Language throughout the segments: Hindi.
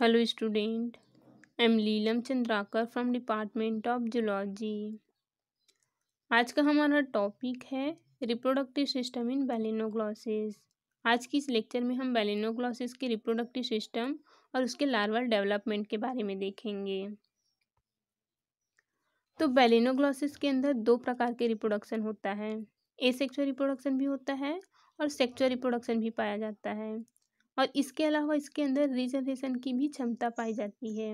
hello student I am Leelam Chandrakar from department of zoology आज का हमारा टॉपिक है रिप्रोडक्टिव सिस्टम इन बैलिनोग्लॉसिस आज की इस लेक्चर में हम बैलिनोग्लॉसिस के रिप्रोडक्टिव सिस्टम और उसके लार्वल डेवलपमेंट के बारे में देखेंगे तो बैलिनोग्लॉसिस के अंदर दो प्रकार के रिप्रोडक्शन होता है ए रिप्रोडक्शन भी होता है और सेक्चुअल रिप्रोडक्शन भी पाया जाता है और इसके अलावा इसके अंदर रिजर्वेशन की भी क्षमता पाई जाती है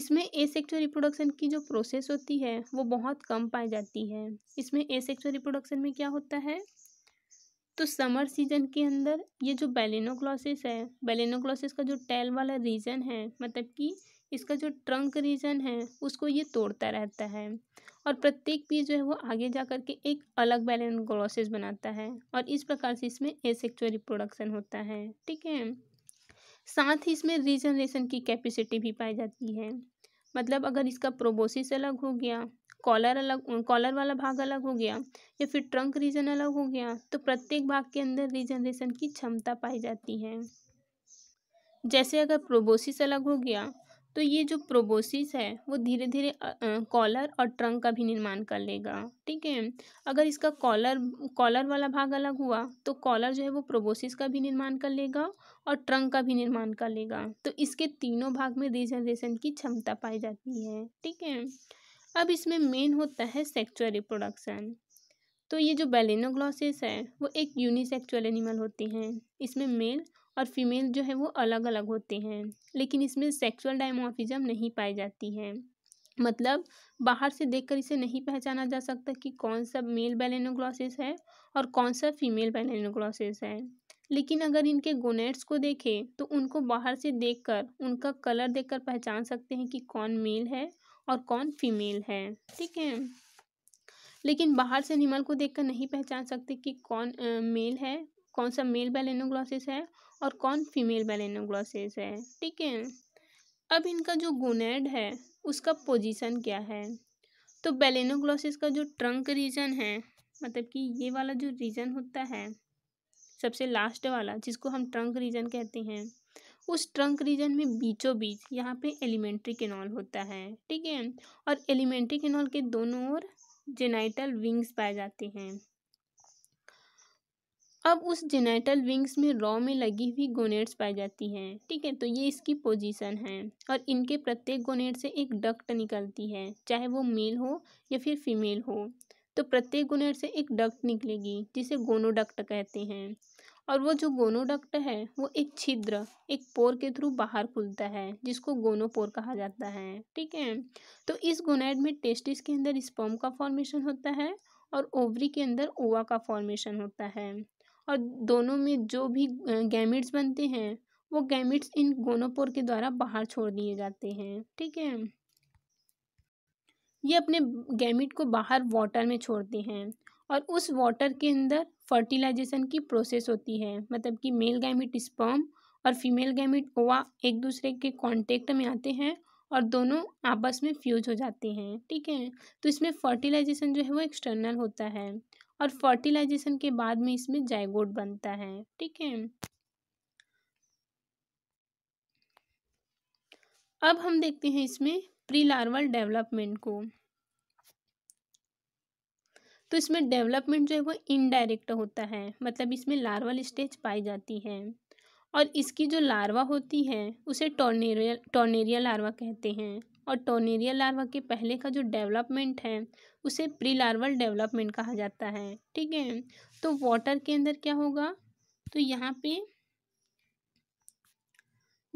इसमें सेक्चुअल रिप्रोडक्शन की जो प्रोसेस होती है वो बहुत कम पाई जाती है इसमें सेक्चुअल रिप्रोडक्शन में क्या होता है तो समर सीजन के अंदर ये जो बेलिनोग्लॉसिस है बेलिनोग्लॉसिस का जो टेल वाला रीजन है मतलब कि इसका जो ट्रंक रीजन है उसको ये तोड़ता रहता है और प्रत्येक पीस जो है वो आगे जा कर के एक अलग बेलेनोग्लॉसिस बनाता है और इस प्रकार से इसमें एसेक्चुअल रिप्रोडक्शन होता है ठीक है साथ ही इसमें रीजनरेशन की कैपेसिटी भी पाई जाती है मतलब अगर इसका प्रोबोसिस अलग हो गया कॉलर अलग कॉलर वाला भाग अलग हो गया या फिर ट्रंक रीजन अलग हो गया तो प्रत्येक भाग के अंदर रीजनरेशन की क्षमता पाई जाती है जैसे अगर प्रोबोसिस अलग हो गया तो ये जो प्रोबोसिस है वो धीरे धीरे कॉलर और ट्रंक का भी निर्माण कर लेगा ठीक है अगर इसका कॉलर कॉलर वाला भाग अलग हुआ तो कॉलर जो है वो प्रोबोसिस का भी निर्माण कर लेगा और ट्रंक का भी निर्माण कर लेगा तो इसके तीनों भाग में रीजनरेशन की क्षमता पाई जाती है ठीक है अब इसमें मेन होता है सेक्चुअल रिप्रोडक्शन तो ये जो बेलिनोग्लॉसिस है वो एक यूनिसेक्चुअल एनिमल होती हैं इसमें मेल और फीमेल जो है वो अलग अलग होते हैं लेकिन इसमें सेक्सुअल डायमोफिज़म नहीं पाई जाती है मतलब बाहर से देखकर इसे नहीं पहचाना जा सकता कि कौन सा मेल बेलेनोग्लॉसिस है और कौन सा फीमेल बेलेनोग्लॉसिस है लेकिन अगर इनके गोनेट्स को देखें तो उनको बाहर से देखकर उनका कलर देखकर पहचान सकते हैं कि कौन मेल है और कौन फीमेल है ठीक है लेकिन बाहर से एनिमल को देखकर नहीं पहचान सकते कि कौन आ, मेल है कौन सा मेल बैलेनोग्लॉसिस है और कौन फीमेल बैलेनोग्लॉसिस है ठीक है अब इनका जो गोनेड है उसका पोजीशन क्या है तो बेलेनोग्लॉसिस का जो ट्रंक रीजन है मतलब कि ये वाला जो रीजन होता है सबसे लास्ट वाला जिसको हम ट्रंक रीजन कहते हैं उस ट्रंक रीजन में बीचों बीच यहाँ पे एलिमेंट्री केनॉल होता है ठीक है और एलिमेंट्री केनॉल के दोनों ओर जेनाइटल विंग्स पाए जाते हैं अब उस जेनाइटल विंग्स में रॉ में लगी हुई गोनेट्स पाई जाती हैं ठीक है तो ये इसकी पोजीशन है और इनके प्रत्येक गोनेट से एक डक्ट निकलती है चाहे वो मेल हो या फिर फीमेल हो तो प्रत्येक गोनेट से एक डक्ट निकलेगी जिसे गोनोडक्ट कहते हैं और वो जो गोनोडक्ट है वो एक छिद्र एक पोर के थ्रू बाहर खुलता है जिसको गोनोपोर कहा जाता है ठीक है तो इस गोनाइड में टेस्टिस के अंदर स्पर्म का फॉर्मेशन होता है और ओवरी के अंदर ओवा का फॉर्मेशन होता है और दोनों में जो भी गैमिट्स बनते हैं वो गैमिट्स इन गोनोपोर के द्वारा बाहर छोड़ दिए जाते हैं ठीक है ये अपने गैमिट को बाहर वाटर में छोड़ते हैं और उस वाटर के अंदर फर्टिलाइजेशन की प्रोसेस होती है मतलब कि मेल गैमिट स्पर्म और फीमेल गैमिट ओवा एक दूसरे के कांटेक्ट में आते हैं और दोनों आपस में फ्यूज हो जाते हैं ठीक है तो इसमें फर्टिलाइजेशन जो है वो एक्सटर्नल होता है और फर्टिलाइजेशन के बाद में इसमें जायगोड बनता है ठीक है अब हम देखते हैं इसमें प्री लार्वल डेवलपमेंट को तो इसमें डेवलपमेंट जो है वो इनडायरेक्ट होता है मतलब इसमें लार्वल स्टेज पाई जाती है और इसकी जो लार्वा होती है उसे टोनेरियल टोनेरिया लार्वा कहते हैं और टोनेरिया लार्वा के पहले का जो डेवलपमेंट है उसे प्री लार्वल डेवलपमेंट कहा जाता है ठीक है तो वाटर के अंदर क्या होगा तो यहाँ पे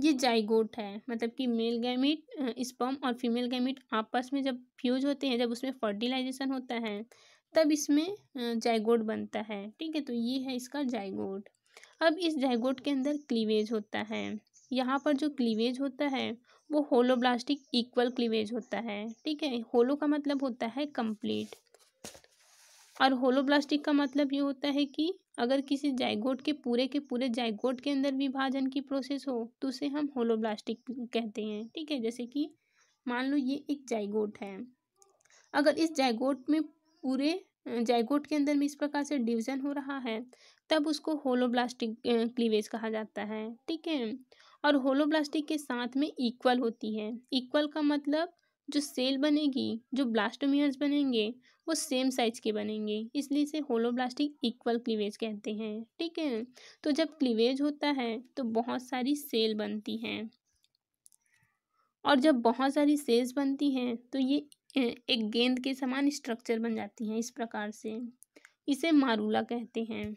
ये जाइगोट है मतलब कि मेल गैमिट स्पर्म और फीमेल गैमिट आपस में जब फ्यूज होते हैं जब उसमें फर्टिलाइजेशन होता है तब इसमें जायगोड बनता है ठीक है तो ये है इसका जायगोड अब इस जायगोड के अंदर क्लीवेज होता है यहाँ पर जो क्लीवेज होता है वो होलोब्लास्टिक इक्वल क्लीवेज होता है ठीक है होलो का मतलब होता है कंप्लीट और होलोब्लास्टिक का मतलब ये होता है कि अगर किसी जायगोट के पूरे के पूरे जायगोट के अंदर विभाजन की प्रोसेस हो तो उसे हम होलोब्लास्टिक कहते हैं ठीक है जैसे कि मान लो ये एक जायगोट है अगर इस जायगोट में पूरे जाइगोट के अंदर में इस प्रकार से डिवीजन हो रहा है तब उसको होलोब्लास्टिक क्लीवेज कहा जाता है ठीक है और होलोब्लास्टिक के साथ में इक्वल होती है इक्वल का मतलब जो सेल बनेगी जो ब्लास्टोमियर्स बनेंगे वो सेम साइज के बनेंगे इसलिए इसे होलोब्लास्टिक इक्वल क्लीवेज कहते हैं ठीक है तो जब क्लीवेज होता है तो बहुत सारी सेल बनती हैं और जब बहुत सारी सेल्स बनती हैं तो ये एक गेंद के समान स्ट्रक्चर बन जाती हैं इस प्रकार से इसे मारूला कहते हैं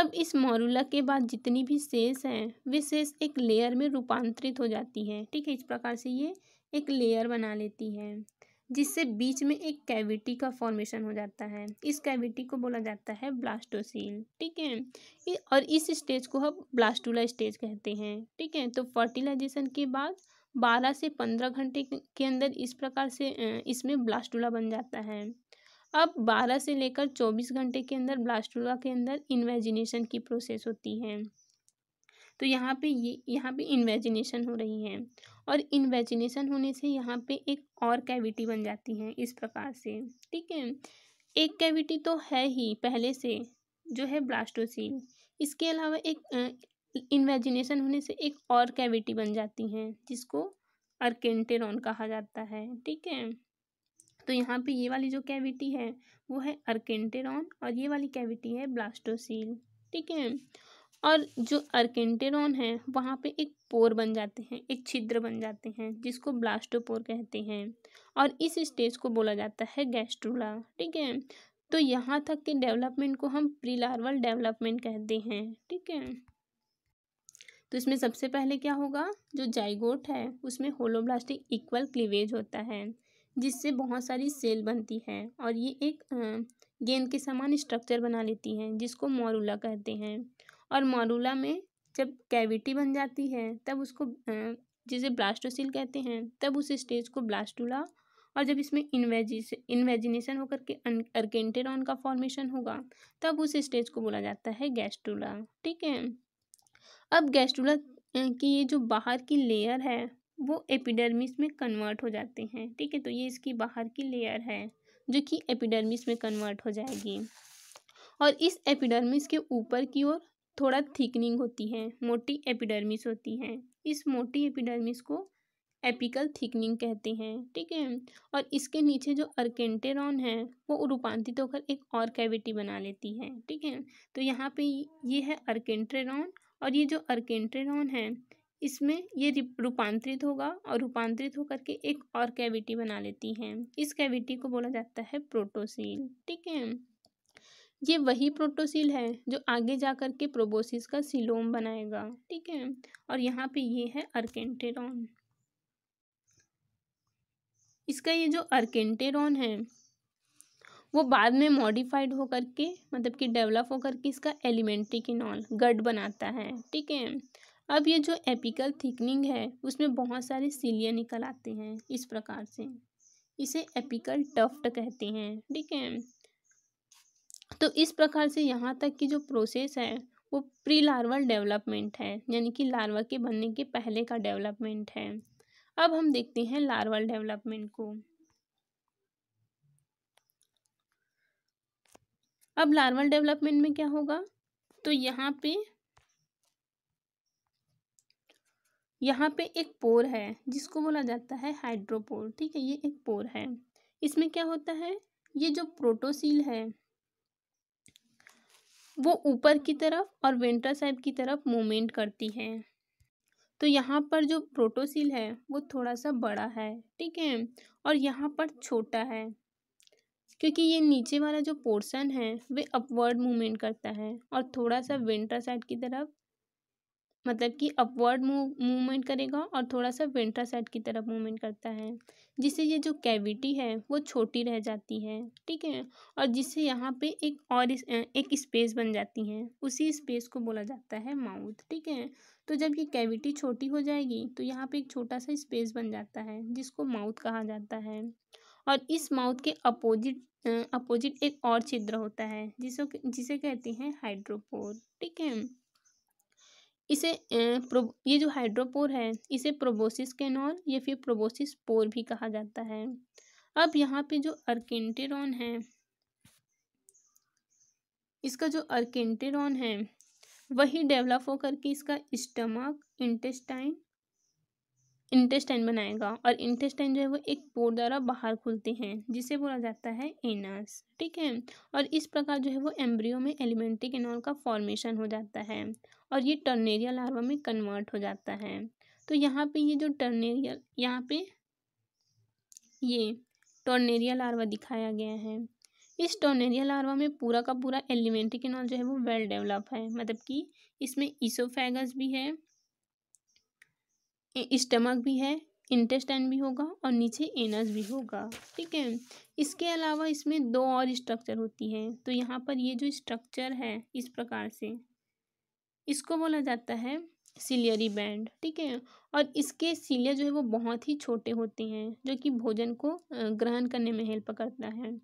अब इस मारूला के बाद जितनी भी शेष हैं वे शेष एक लेयर में रूपांतरित हो जाती हैं ठीक है इस प्रकार से ये एक लेयर बना लेती है जिससे बीच में एक कैविटी का फॉर्मेशन हो जाता है इस कैविटी को बोला जाता है ब्लास्टोसील ठीक है और इस स्टेज को हम ब्लास्टूला स्टेज कहते हैं ठीक है तो फर्टिलाइजेशन के बाद बारह से पंद्रह घंटे के अंदर इस प्रकार से इसमें ब्लास्टूला बन जाता है अब बारह से लेकर चौबीस घंटे के अंदर ब्लास्टूला के अंदर इन्वेजिनेशन की प्रोसेस होती है तो यहाँ पे ये यहाँ पे इन्वेजिनेशन हो रही है और इन्वेजिनेशन होने से यहाँ पे एक और कैविटी बन जाती है इस प्रकार से ठीक है एक कैविटी तो है ही पहले से जो है ब्लास्टोसील इसके अलावा एक इन्वेजिनेशन होने से एक और कैविटी बन जाती हैं जिसको अर्केंटेरॉन कहा जाता है ठीक है तो यहाँ पे ये वाली जो कैविटी है वो है अर्केंटेरॉन और ये वाली कैविटी है ब्लास्टोसील ठीक है और जो अर्केंटेरॉन है वहाँ पे एक पोर बन जाते हैं एक छिद्र बन जाते हैं जिसको ब्लास्टोपोर कहते हैं और इस स्टेज को बोला जाता है गैस्ट्रोला ठीक है तो यहाँ तक के डेवलपमेंट को हम प्रीलार्वल डेवलपमेंट कहते हैं ठीक है तो इसमें सबसे पहले क्या होगा जो जाइगोट है उसमें होलोब्लास्टिक इक्वल क्लीवेज होता है जिससे बहुत सारी सेल बनती है और ये एक गेंद के समान स्ट्रक्चर बना लेती हैं जिसको मोरूला कहते हैं और मोरूला में जब कैविटी बन जाती है तब उसको जिसे ब्लास्टोसिल कहते हैं तब उस स्टेज को ब्लास्टूला और जब इसमें इन्वेजिश इन्वेजिनेशन होकर के अर्गेंटेरॉन का फॉर्मेशन होगा तब उस स्टेज को बोला जाता है गैस्टूला ठीक है अब गैस्ट्रोला की ये जो बाहर की लेयर है वो एपिडर्मिस में कन्वर्ट हो जाते हैं ठीक है तो ये इसकी बाहर की लेयर है जो कि एपिडर्मिस में कन्वर्ट हो जाएगी और इस एपिडर्मिस के ऊपर की ओर थोड़ा थिकनिंग होती है मोटी एपिडर्मिस होती है इस मोटी एपिडर्मिस को एपिकल थिकनिंग कहते हैं ठीक है और इसके नीचे जो अर्केंटेरॉन है वो रूपांतरित होकर एक और कैविटी बना लेती है ठीक है तो यहाँ पे ये है अर्केंटेरॉन और ये जो अर्केंट्रेनॉन है इसमें ये रूपांतरित होगा और रूपांतरित होकर के एक और कैविटी बना लेती हैं इस कैविटी को बोला जाता है प्रोटोसील ठीक है ये वही प्रोटोसील है जो आगे जा कर के प्रोबोसिस का सिलोम बनाएगा ठीक है और यहाँ पे ये है अर्केंटेरॉन इसका ये जो अर्केंटेरॉन है वो बाद में मॉडिफाइड होकर के मतलब कि डेवलप होकर के इसका एलिमेंट्री की नॉल गट बनाता है ठीक है अब ये जो एपिकल थिकनिंग है उसमें बहुत सारे सीलिया निकल आते हैं इस प्रकार से इसे एपिकल टफ्ट कहते हैं ठीक है तो इस प्रकार से यहाँ तक की जो प्रोसेस है वो प्री लार्वल डेवलपमेंट है यानी कि लार्वा के बनने के पहले का डेवलपमेंट है अब हम देखते हैं लार्वल डेवलपमेंट को अब लार्वल डेवलपमेंट में क्या होगा तो यहाँ पे यहाँ पे एक पोर है जिसको बोला जाता है हाइड्रोपोर ठीक है ये एक पोर है इसमें क्या होता है ये जो प्रोटोसील है वो ऊपर की तरफ और वेंटर साइड की तरफ मूवमेंट करती है तो यहाँ पर जो प्रोटोसील है वो थोड़ा सा बड़ा है ठीक है और यहाँ पर छोटा है क्योंकि ये नीचे वाला जो पोर्सन है वे अपवर्ड मूवमेंट करता है और थोड़ा सा विंटर साइड की तरफ मतलब कि अपवर्ड मूवमेंट करेगा और थोड़ा सा विंटर साइड की तरफ मूवमेंट करता है जिससे ये जो कैविटी है वो छोटी रह जाती है ठीक है और जिससे यहाँ पे एक और इस, एक स्पेस बन जाती है उसी स्पेस को बोला जाता है माउथ ठीक है तो जब ये कैविटी छोटी हो जाएगी तो यहाँ पे एक छोटा सा स्पेस बन जाता है जिसको माउथ कहा जाता है और इस माउथ के अपोजिट अपोजिट एक और छिद्र होता है जिसको जिसे कहते हैं हाइड्रोपोर ठीक है इसे प्रो ये जो हाइड्रोपोर है इसे प्रोबोसिस कैनॉल या फिर प्रोबोसिस पोर भी कहा जाता है अब यहाँ पे जो अर्केंटेरॉन है इसका जो अर्केंटेरॉन है वही डेवलप होकर के इसका स्टमक इंटेस्टाइन इंटेस्टाइन बनाएगा और इंटेस्टाइन जो है वो एक पोर द्वारा बाहर खुलते हैं जिसे बोला जाता है एनस ठीक है और इस प्रकार जो है वो एम्ब्रियो में एलिमेंट्री कैनॉल का फॉर्मेशन हो जाता है और ये टर्नेरिया लार्वा में कन्वर्ट हो जाता है तो यहाँ पे ये जो टर्नेरियल यहाँ पे ये टर्नेरिया लार्वा दिखाया गया है इस टोनेरिया लार्वा में पूरा का पूरा एलिमेंट्री केनॉल जो है वो वेल डेवलप है मतलब कि इसमें ईसोफेगस भी है स्टमक भी है इंटेस्टाइन भी होगा और नीचे एनस भी होगा ठीक है इसके अलावा इसमें दो और स्ट्रक्चर होती है तो यहाँ पर ये जो स्ट्रक्चर है इस प्रकार से इसको बोला जाता है सिलियरी बैंड ठीक है और इसके सिलिया जो है वो बहुत ही छोटे होते हैं जो कि भोजन को ग्रहण करने में हेल्प करता है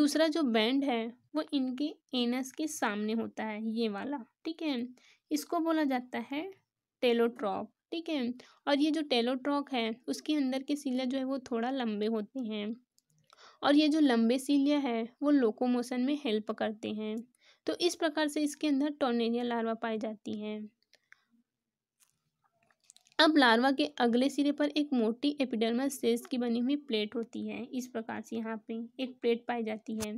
दूसरा जो बैंड है वो इनके एनस के सामने होता है ये वाला ठीक है इसको बोला जाता है टेलोट्रॉप ठीक है और ये जो टेलोट्रॉक है उसके अंदर के सीलिया जो है वो थोड़ा लंबे होते हैं और ये जो लंबे सीलिया है वो लोकोमोशन में हेल्प करते हैं तो इस प्रकार से इसके अंदर टोनेरिया लार्वा पाई जाती हैं अब लार्वा के अगले सिरे पर एक मोटी एपिडर्मल सेल्स की बनी हुई प्लेट होती है इस प्रकार से यहाँ पे एक प्लेट पाई जाती है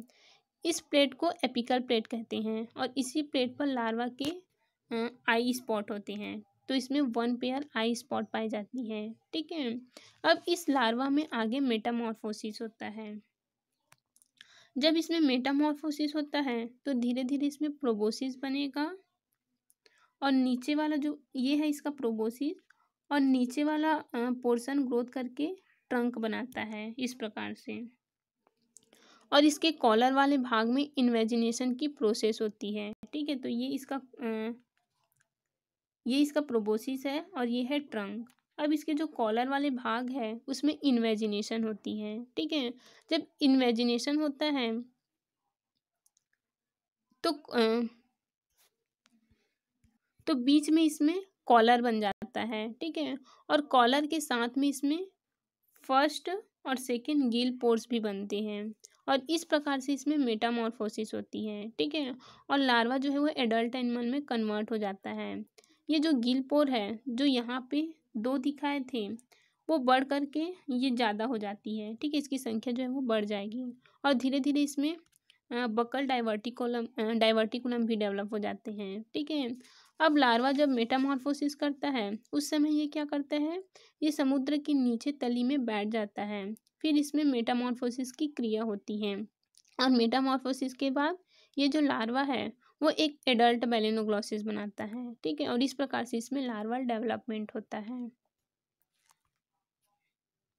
इस प्लेट को एपिकल प्लेट कहते हैं और इसी प्लेट पर लार्वा के आई स्पॉट होते हैं तो इसमें वन पेयर आई स्पॉट पाई जाती है ठीक है अब इस लार्वा में आगे मेटामॉर्फोसिस होता है जब इसमें मेटामॉर्फोसिस होता है तो धीरे धीरे इसमें प्रोबोसिस बनेगा और नीचे वाला जो ये है इसका प्रोबोसिस और नीचे वाला पोर्शन ग्रोथ करके ट्रंक बनाता है इस प्रकार से और इसके कॉलर वाले भाग में इन्वेजिनेशन की प्रोसेस होती है ठीक है तो ये इसका ये इसका प्रोबोसिस है और ये है ट्रंक अब इसके जो कॉलर वाले भाग है उसमें इन्वेजिनेशन होती है ठीक है जब इन्वेजिनेशन होता है तो तो बीच में इसमें कॉलर बन जाता है ठीक है और कॉलर के साथ में इसमें फर्स्ट और सेकेंड गिल पोर्स भी बनते हैं और इस प्रकार से इसमें मेटामॉर्फोसिस होती है ठीक है और लार्वा जो है वो एडल्ट एनिमल में कन्वर्ट हो जाता है ये जो गिलपोर है जो यहाँ पे दो दिखाए थे वो बढ़ करके ये ज़्यादा हो जाती है ठीक है इसकी संख्या जो है वो बढ़ जाएगी और धीरे धीरे इसमें बकल डाइवर्टिकोलम डाइवर्टिकुलम भी डेवलप हो जाते हैं ठीक है अब लार्वा जब मेटामॉर्फोसिस करता है उस समय ये क्या करता है ये समुद्र के नीचे तली में बैठ जाता है फिर इसमें मेटामॉर्फोसिस की क्रिया होती है और मेटामॉर्फोसिस के बाद ये जो लार्वा है वो एक एडल्ट मेलेनोग्लॉसिस बनाता है ठीक है और इस प्रकार से इसमें लार्वल डेवलपमेंट होता है